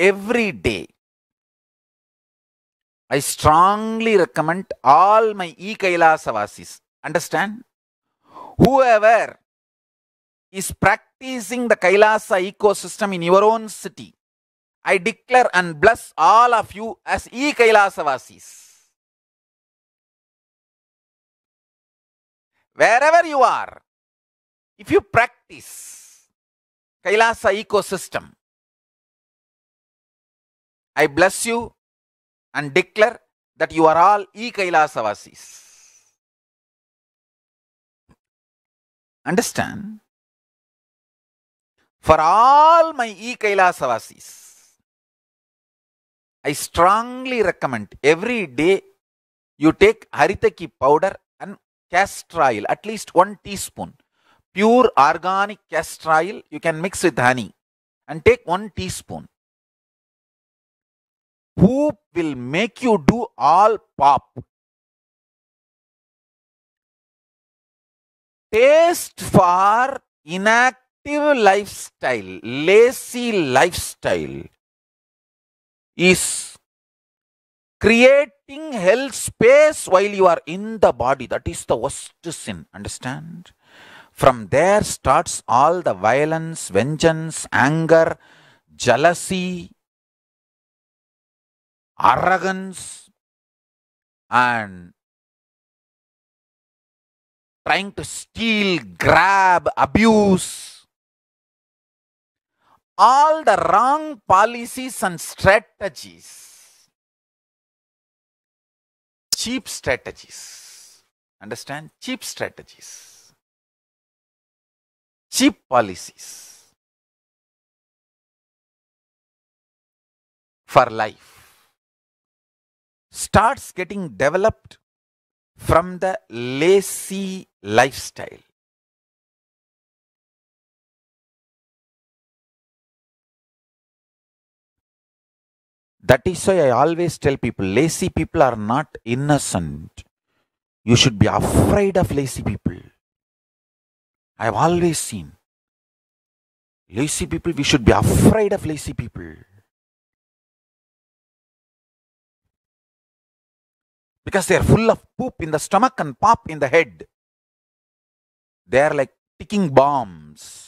every day. I strongly recommend all my e Kailasavasis. Understand? Whoever is practicing the Kailasa ecosystem in your own city, I declare and bless all of you as e Kailasavasis. Wherever you are, if you practice Kailasa ecosystem, I bless you and declare that you are all e Kailasa Understand? For all my e Kailasa I strongly recommend every day you take Haritaki powder and castor oil, at least one teaspoon. Pure organic castor oil you can mix with honey and take one teaspoon who will make you do all pop. Taste for inactive lifestyle, lazy lifestyle is creating hell space while you are in the body. That is the worst sin. Understand? From there starts all the violence, vengeance, anger, jealousy, arrogance and trying to steal, grab, abuse. All the wrong policies and strategies. Cheap strategies. Understand? Cheap strategies. Cheap policies. For life starts getting developed from the lazy lifestyle. That is why I always tell people lazy people are not innocent. You should be afraid of lazy people. I have always seen lazy people, we should be afraid of lazy people. because they are full of poop in the stomach and pop in the head. They are like ticking bombs.